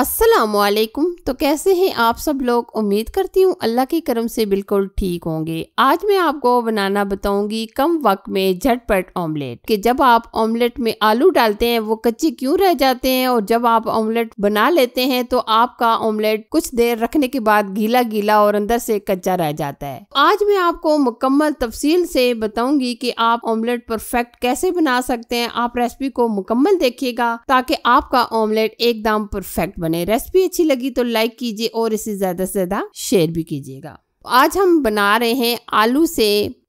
असलकुम तो कैसे हैं आप सब लोग उम्मीद करती हूँ अल्लाह के करम से बिल्कुल ठीक होंगे आज मैं आपको बनाना बताऊंगी कम वक्त में झटपट ऑमलेट कि जब आप ऑमलेट में आलू डालते हैं वो कच्चे क्यों रह जाते हैं और जब आप ऑमलेट बना लेते हैं तो आपका ऑमलेट कुछ देर रखने के बाद गीला गीला और अंदर से कच्चा रह जाता है आज मैं आपको मुकम्मल तफसील से बताऊंगी की आप ऑमलेट परफेक्ट कैसे बना सकते हैं आप रेसिपी को मुकम्मल देखिएगा ताकि आपका ऑमलेट एकदम परफेक्ट बने रेसिपी अच्छी लगी तो लाइक कीजिए और इसे ज़्यादा से ज़्यादा शेयर भी कीजिएगा आज हम बना रहे हैं आलू से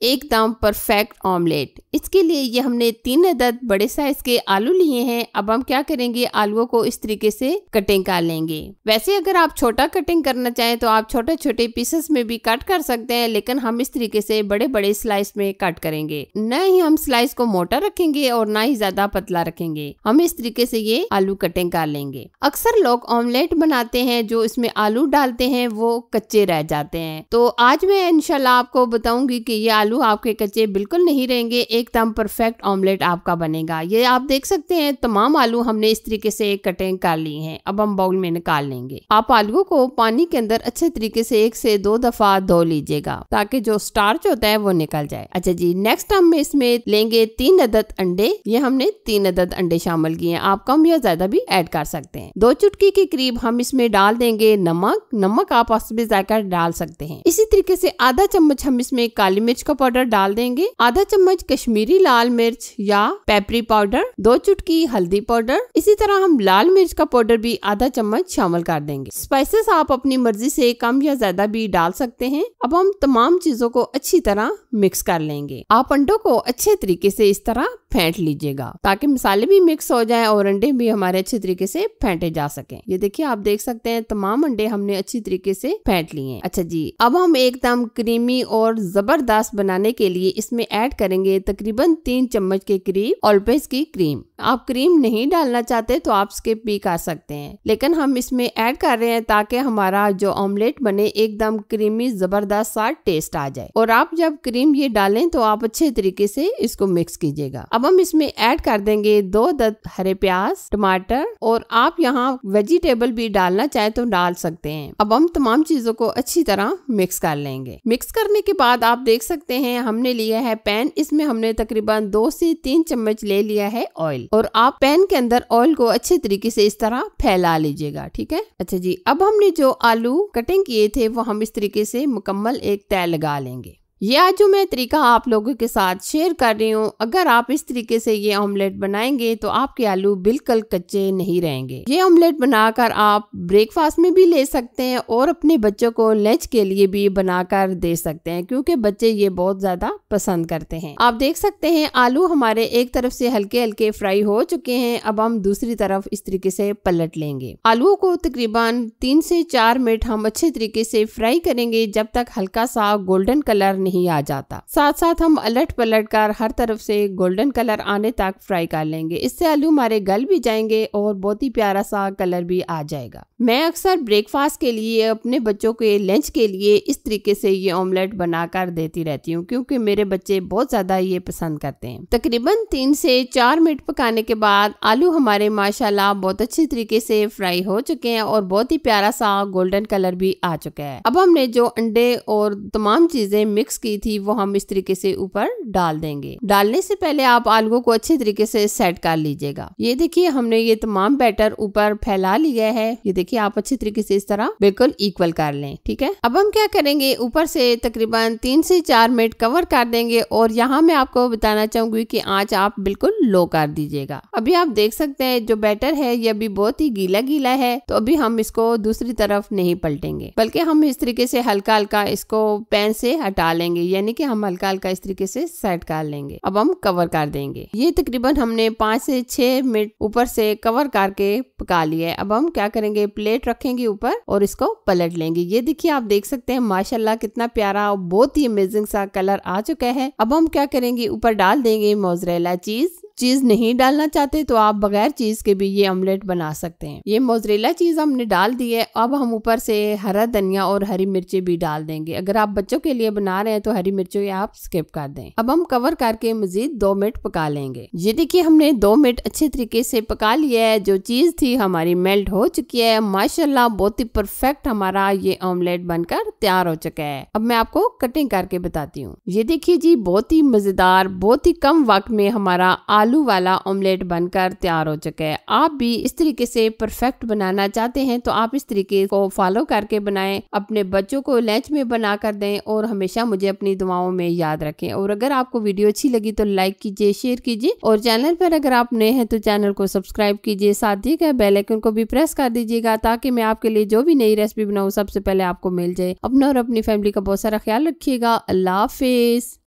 एकदम परफेक्ट ऑमलेट इसके लिए ये हमने तीन अदद बड़े साइज के आलू लिए हैं अब हम क्या करेंगे आलुओं को इस तरीके से कटिंग कर लेंगे वैसे अगर आप छोटा कटिंग करना चाहें तो आप छोटे छोटे पीसेस में भी कट कर सकते हैं लेकिन हम इस तरीके से बड़े बड़े स्लाइस में कट करेंगे न ही हम स्लाइस को मोटा रखेंगे और ना ही ज्यादा पतला रखेंगे हम इस तरीके से ये आलू कटिंग कर लेंगे अक्सर लोग ऑमलेट बनाते हैं जो इसमें आलू डालते हैं वो कच्चे रह जाते हैं तो आज मैं इनशाला आपको बताऊंगी कि ये आलू आपके कच्चे बिल्कुल नहीं रहेंगे एकदम परफेक्ट ऑमलेट आपका बनेगा ये आप देख सकते हैं तमाम आलू हमने इस तरीके से कटिंग कर ली हैं अब हम बाउल में निकाल लेंगे आप आलू को पानी के अंदर अच्छे तरीके से एक से दो दफा धो लीजिएगा ताकि जो स्टार्च होता है वो निकल जाए अच्छा जी नेक्स्ट हम इसमें लेंगे तीन अदद अंडे ये हमने तीन अदद अंडे शामिल किए हैं आप कम या ज्यादा भी एड कर सकते हैं दो चुटकी के करीब हम इसमें डाल देंगे नमक नमक आप असबी जायका डाल सकते हैं इस इसी तरीके से आधा चम्मच हम इसमें काली मिर्च का पाउडर डाल देंगे आधा चम्मच कश्मीरी लाल मिर्च या पेपरी पाउडर दो चुटकी हल्दी पाउडर इसी तरह हम लाल मिर्च का पाउडर भी आधा चम्मच शामिल कर देंगे स्पाइसेस आप अपनी मर्जी से कम या ज्यादा भी डाल सकते हैं अब हम तमाम चीजों को अच्छी तरह मिक्स कर लेंगे आप अंडों को अच्छे तरीके से इस तरह फेंट लीजिएगा ताकि मसाले भी मिक्स हो जाए और अंडे भी हमारे अच्छे तरीके से फेंटे जा सके ये देखिए आप देख सकते हैं तमाम अंडे हमने अच्छी तरीके से फेंट लिए अच्छा जी अब हम एकदम क्रीमी और ज़बरदस्त बनाने के लिए इसमें ऐड करेंगे तकरीबन तीन चम्मच के करीब ऑलपेज की क्रीम आप क्रीम नहीं डालना चाहते तो आप स्किप भी कर सकते हैं लेकिन हम इसमें ऐड कर रहे हैं ताकि हमारा जो ऑमलेट बने एकदम क्रीमी ज़बरदस्त सा टेस्ट आ जाए और आप जब क्रीम ये डालें तो आप अच्छे तरीके से इसको मिक्स कीजिएगा अब हम इसमें ऐड कर देंगे दो दत हरे प्याज टमाटर और आप यहाँ वेजिटेबल भी डालना चाहे तो डाल सकते हैं अब हम तमाम चीजों को अच्छी तरह मिक्स मिक्स कर लेंगे मिक्स करने के बाद आप देख सकते हैं हमने लिया है पैन इसमें हमने तकरीबन दो से तीन चम्मच ले लिया है ऑयल और आप पैन के अंदर ऑयल को अच्छे तरीके से इस तरह फैला लीजिएगा ठीक है अच्छा जी अब हमने जो आलू कटिंग किए थे वो हम इस तरीके से मुकम्मल एक तय लगा लेंगे आज जो मैं तरीका आप लोगों के साथ शेयर कर रही हूँ अगर आप इस तरीके से ये ऑमलेट बनाएंगे तो आपके आलू बिल्कुल कच्चे नहीं रहेंगे ये ऑमलेट बनाकर आप ब्रेकफास्ट में भी ले सकते हैं और अपने बच्चों को लंच के लिए भी बनाकर दे सकते हैं क्योंकि बच्चे ये बहुत ज्यादा पसंद करते हैं आप देख सकते हैं आलू हमारे एक तरफ से हल्के हल्के फ्राई हो चुके हैं अब हम दूसरी तरफ इस तरीके से पलट लेंगे आलू को तकरीबन तीन से चार मिनट हम अच्छे तरीके से फ्राई करेंगे जब तक हल्का सा गोल्डन कलर नहीं आ जाता साथ साथ हम अलट पलट कर हर तरफ से गोल्डन कलर आने तक फ्राई कर लेंगे इससे आलू हमारे गल भी जाएंगे और बहुत ही प्यारा सा कलर भी आ जाएगा मैं अक्सर ब्रेकफास्ट के लिए अपने बच्चों के लंच के लिए इस तरीके से ये ऑमलेट बनाकर देती रहती हूँ क्योंकि मेरे बच्चे बहुत ज्यादा ये पसंद करते हैं तकरीबन तीन से चार मिनट पकाने के बाद आलू हमारे माशाल्लाह बहुत अच्छे तरीके से फ्राई हो चुके हैं और बहुत ही प्यारा सा गोल्डन कलर भी आ चुका है अब हमने जो अंडे और तमाम चीजें मिक्स की थी वो हम इस तरीके से ऊपर डाल देंगे डालने से पहले आप आलू को अच्छे तरीके से सेट कर लीजिएगा ये देखिए हमने ये तमाम बैटर ऊपर फैला लिया है ये देखिए आप अच्छे तरीके से इस तरह बिल्कुल इक्वल कर लें ठीक है अब हम क्या करेंगे ऊपर से तकरीबन तीन से चार मिनट कवर कर देंगे और यहाँ मैं आपको बताना चाहूंगी की आँच आप बिल्कुल लो कर दीजिएगा अभी आप देख सकते हैं जो बैटर है ये अभी बहुत ही गीला गीला है तो अभी हम इसको दूसरी तरफ नहीं पलटेंगे बल्कि हम इस तरीके से हल्का हल्का इसको पैन से हटा लेंगे जाएंगे यानी कि हम हल्का हल्का इस तरीके से सेट कर लेंगे अब हम कवर कर देंगे ये तकरीबन हमने पाँच से छह मिनट ऊपर से कवर करके पका लिया है अब हम क्या करेंगे प्लेट रखेंगे ऊपर और इसको पलट लेंगे ये देखिए आप देख सकते हैं माशाल्लाह कितना प्यारा और बहुत ही अमेजिंग सा कलर आ चुका है अब हम क्या करेंगे ऊपर डाल देंगे मोजरेला चीज चीज़ नहीं डालना चाहते तो आप बगैर चीज़ के भी ये ऑमलेट बना सकते हैं ये मोजरेला चीज़ हमने डाल दी है अब हम ऊपर से हरा धनिया और हरी मिर्ची भी डाल देंगे अगर आप बच्चों के लिए बना रहे हैं तो हरी मिर्चों आप स्किप कर दें अब हम कवर करके मजीद दो मिनट पका लेंगे ये देखिए हमने दो मिनट अच्छे तरीके से पका लिया है जो चीज़ थी हमारी मेल्ट हो चुकी है माशाला बहुत ही परफेक्ट हमारा ये ऑमलेट बनकर तैयार हो चुका है अब मैं आपको कटिंग करके बताती हूँ ये देखिए जी बहुत ही मजेदार बहुत ही कम वक्त में हमारा आलू आलू वाला ऑमलेट बनकर तैयार हो चुका है आप भी इस तरीके से परफेक्ट बनाना चाहते हैं तो आप इस तरीके को फॉलो करके बनाएं अपने बच्चों को लंच में बना कर दें और हमेशा मुझे अपनी दुआओं में याद रखें और अगर आपको वीडियो अच्छी लगी तो लाइक कीजिए शेयर कीजिए और चैनल पर अगर आप नए हैं तो चैनल को सब्सक्राइब कीजिए साथ ही क्या बेलाइकन को भी प्रेस कर दीजिएगा ताकि मैं आपके लिए जो भी नई रेसिपी बनाऊँ सबसे पहले आपको मिल जाए अपना और अपनी फैमिली का बहुत सारा ख्याल रखिएगा अल्लाह हाफिज़